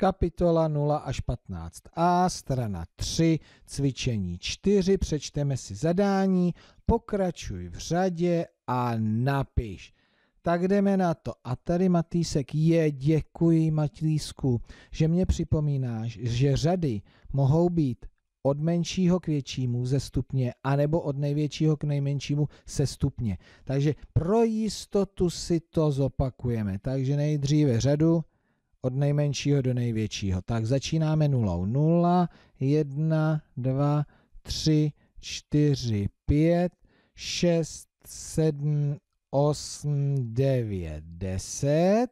kapitola 0 až 15a, strana 3, cvičení 4, přečteme si zadání, pokračuj v řadě a napiš. Tak jdeme na to. A tady Matýsek je, děkuji Matýsku, že mě připomínáš, že řady mohou být od menšího k většímu ze stupně, anebo od největšího k nejmenšímu se stupně. Takže pro jistotu si to zopakujeme. Takže nejdříve řadu od nejmenšího do největšího. Tak začínáme nulou. 0, 1, 2, 3, 4, 5, 6, 7, 8, 9, 10,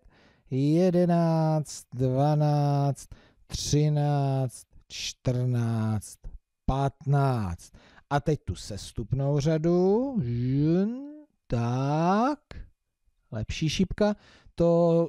11, 12, 13, 14, 15. A teď tu sestupnou řadu. Tak, lepší šipka. To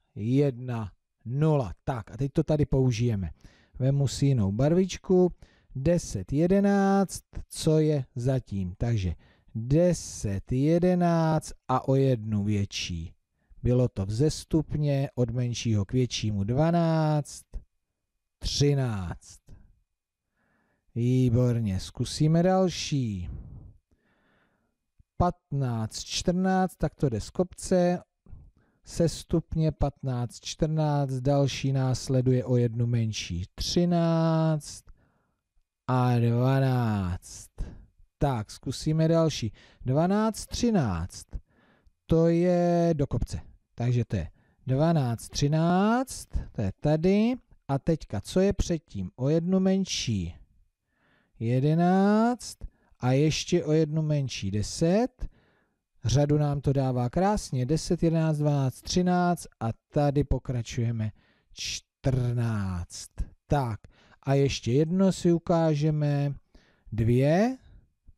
1, 0. Tak a teď to tady použijeme. Vemu si jinou barvičku. 10, 11, co je zatím? Takže 10, 11 a o jednu větší. Bylo to vzestupně od menšího k většímu 12, 13. Výborně, zkusíme další. 15, 14, tak to jde z kopce, se stupně 15, 14, další následuje o jednu menší 13 a 12. Tak, zkusíme další. 12, 13. To je do kopce. Takže to je 12, 13, to je tady. A teďka, co je předtím? O jednu menší 11 a ještě o jednu menší 10 Řadu nám to dává krásně. 10, 11, 12, 13 a tady pokračujeme. 14. Tak a ještě jedno si ukážeme. 2,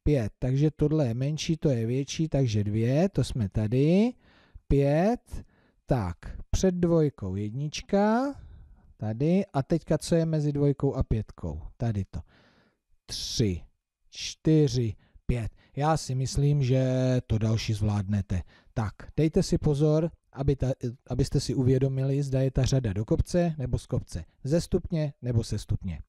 5. Takže tohle je menší, to je větší, takže 2, to jsme tady. 5, tak před dvojkou jednička, tady. A teďka co je mezi dvojkou a pětkou? Tady to. 3, 4, 5. 5. Já si myslím, že to další zvládnete. Tak, dejte si pozor, aby ta, abyste si uvědomili, zda je ta řada do kopce nebo z kopce, ze stupně nebo se stupně.